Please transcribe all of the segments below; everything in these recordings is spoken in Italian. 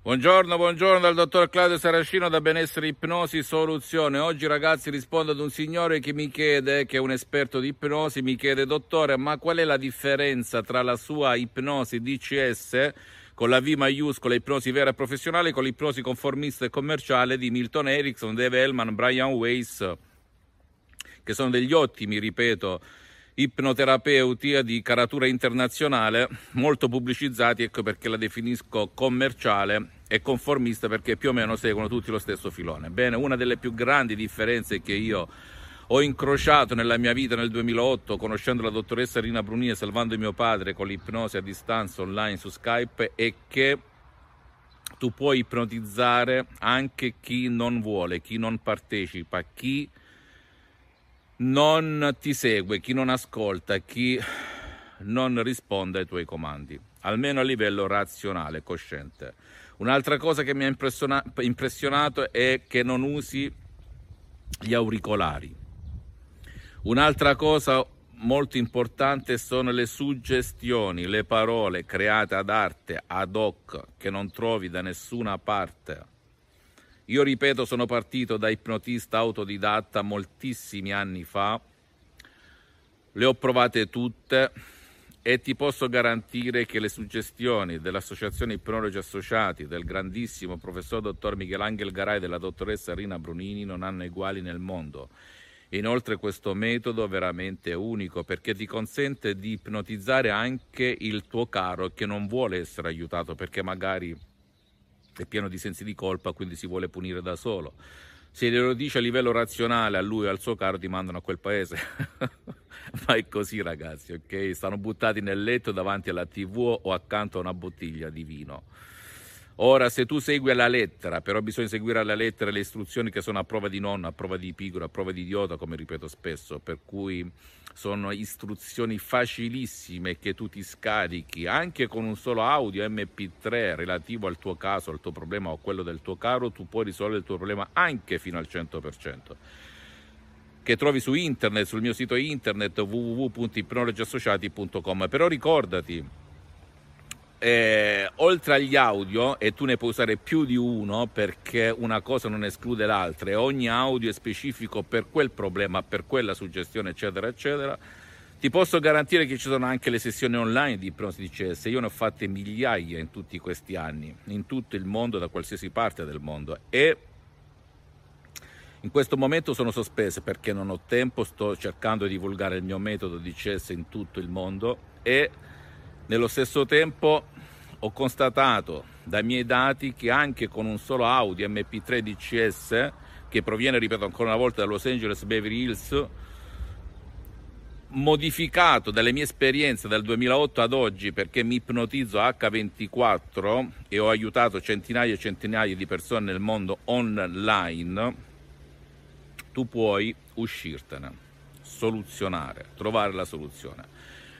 Buongiorno, buongiorno dal dottor Claudio Saracino da Benessere Ipnosi Soluzione. Oggi ragazzi rispondo ad un signore che mi chiede, che è un esperto di ipnosi, mi chiede dottore ma qual è la differenza tra la sua ipnosi DCS con la V maiuscola, ipnosi vera e professionale, con l'ipnosi conformista e commerciale di Milton Erickson, Dave Hellman, Brian Weiss, che sono degli ottimi, ripeto, ipnoterapeuti di caratura internazionale, molto pubblicizzati, ecco perché la definisco commerciale e conformista perché più o meno seguono tutti lo stesso filone. Bene, una delle più grandi differenze che io ho incrociato nella mia vita nel 2008 conoscendo la dottoressa Rina Bruni e salvando mio padre con l'ipnosi a distanza online su Skype è che tu puoi ipnotizzare anche chi non vuole, chi non partecipa, chi non ti segue, chi non ascolta, chi non risponde ai tuoi comandi, almeno a livello razionale, cosciente. Un'altra cosa che mi ha impressiona- impressionato è che non usi gli auricolari. Un'altra cosa molto importante sono le suggestioni, le parole create ad arte, ad hoc, che non trovi da nessuna parte io ripeto, sono partito da ipnotista autodidatta moltissimi anni fa, le ho provate tutte e ti posso garantire che le suggestioni dell'Associazione Ipnologi Associati, del grandissimo professor dottor Michelangelo Garai e della dottoressa Rina Brunini non hanno eguali nel mondo. Inoltre questo metodo è veramente unico perché ti consente di ipnotizzare anche il tuo caro che non vuole essere aiutato perché magari è pieno di sensi di colpa, quindi si vuole punire da solo. Se glielo dice a livello razionale a lui e al suo caro, ti mandano a quel paese. Ma è così, ragazzi, ok? Stanno buttati nel letto davanti alla TV o accanto a una bottiglia di vino. Ora, se tu segui alla lettera, però bisogna seguire alla lettera le istruzioni che sono a prova di nonno, a prova di pigro, a prova di idiota, come ripeto spesso, per cui sono istruzioni facilissime che tu ti scarichi anche con un solo audio MP3 relativo al tuo caso, al tuo problema o a quello del tuo caro, tu puoi risolvere il tuo problema anche fino al 100% che trovi su internet, sul mio sito internet www.ipnologiassociati.com. Però ricordati eh, oltre agli audio, e tu ne puoi usare più di uno perché una cosa non esclude l'altra, ogni audio è specifico per quel problema, per quella suggestione, eccetera, eccetera. Ti posso garantire che ci sono anche le sessioni online di ipnosi di CS, io ne ho fatte migliaia in tutti questi anni, in tutto il mondo, da qualsiasi parte del mondo, e in questo momento sono sospese perché non ho tempo, sto cercando di divulgare il mio metodo di CS in tutto il mondo e nello stesso tempo ho constatato dai miei dati che anche con un solo Audi MP3 DCS, che proviene, ripeto ancora una volta, da Los Angeles Beverly Hills, modificato dalle mie esperienze dal 2008 ad oggi perché mi ipnotizzo H24 e ho aiutato centinaia e centinaia di persone nel mondo online, tu puoi uscirtene, soluzionare, trovare la soluzione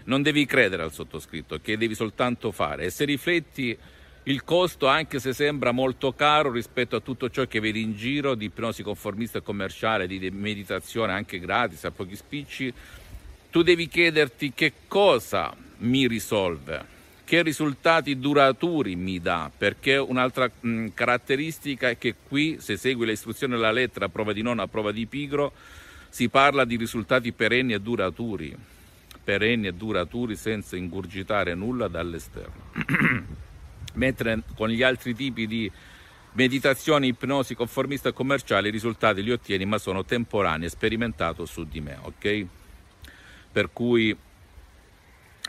non devi credere al sottoscritto, che devi soltanto fare. E se rifletti il costo, anche se sembra molto caro rispetto a tutto ciò che vedi in giro di ipnosi conformista e commerciale, di meditazione anche gratis, a pochi spicci, tu devi chiederti che cosa mi risolve, che risultati duraturi mi dà, perché un'altra mh, caratteristica è che qui, se segui le istruzioni alla lettera, a prova di nonna, a prova di pigro, si parla di risultati perenni e duraturi perenni e duraturi senza ingurgitare nulla dall'esterno. Mentre con gli altri tipi di meditazioni, ipnosi, conformista e commerciali i risultati li ottieni ma sono temporanei, sperimentato su di me, ok? Per cui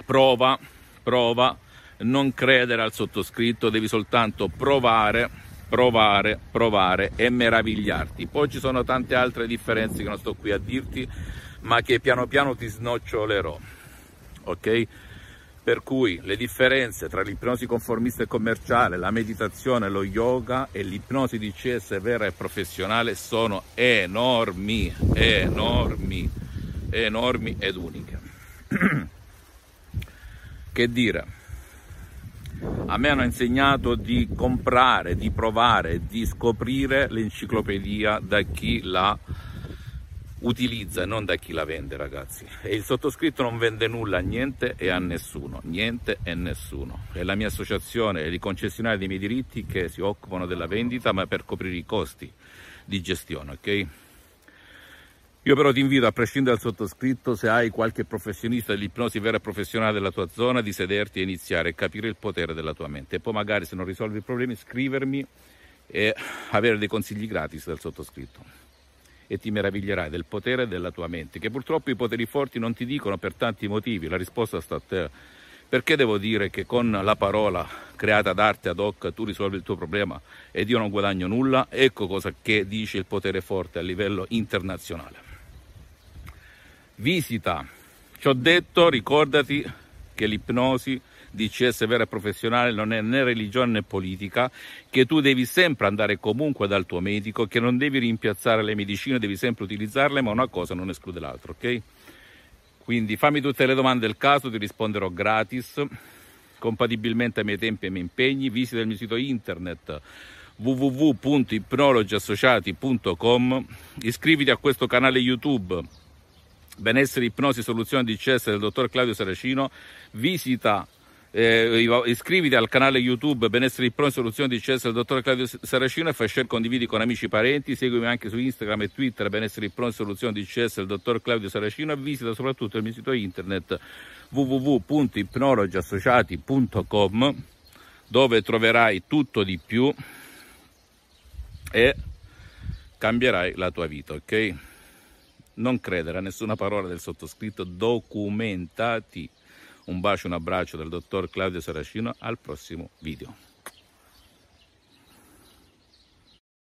prova, prova, non credere al sottoscritto, devi soltanto provare, provare, provare e meravigliarti. Poi ci sono tante altre differenze che non sto qui a dirti ma che piano piano ti snocciolerò, ok? Per cui le differenze tra l'ipnosi conformista e commerciale, la meditazione, lo yoga e l'ipnosi di DCS vera e professionale sono enormi, enormi, enormi ed uniche. che dire? A me hanno insegnato di comprare, di provare, di scoprire l'enciclopedia da chi l'ha utilizza e non da chi la vende ragazzi e il sottoscritto non vende nulla a niente e a nessuno niente e nessuno è la mia associazione e i concessionari dei miei diritti che si occupano della vendita ma per coprire i costi di gestione ok io però ti invito a prescindere dal sottoscritto se hai qualche professionista dell'ipnosi vera e professionale della tua zona di sederti e iniziare a capire il potere della tua mente e poi magari se non risolvi i problemi scrivermi e avere dei consigli gratis dal sottoscritto e ti meraviglierai del potere della tua mente, che purtroppo i poteri forti non ti dicono per tanti motivi, la risposta sta a te. Perché devo dire che con la parola creata d'arte ad hoc tu risolvi il tuo problema ed io non guadagno nulla? Ecco cosa che dice il potere forte a livello internazionale. Visita. Ci ho detto, ricordati che l'ipnosi DCS vera e professionale non è né religione né politica, che tu devi sempre andare comunque dal tuo medico, che non devi rimpiazzare le medicine, devi sempre utilizzarle, ma una cosa non esclude l'altra, ok? Quindi fammi tutte le domande del caso, ti risponderò gratis, compatibilmente ai miei tempi e ai miei impegni, visita il mio sito internet www.ipnologiassociati.com iscriviti a questo canale YouTube Benessere Ipnosi Soluzione DCS del dottor Claudio Saracino visita eh, iscriviti al canale YouTube Benessere di Pro in Soluzione di CS del dottor Claudio Saracino e fai share, condividi con amici e parenti, seguimi anche su Instagram e Twitter Benessere di Pro in Soluzione di CS del dottor Claudio Saracino e visita soprattutto il mio sito internet www.ipnologiassociati.com dove troverai tutto di più e cambierai la tua vita, ok? Non credere a nessuna parola del sottoscritto, documentati. Un bacio, un abbraccio dal dottor Claudio Saracino, al prossimo video.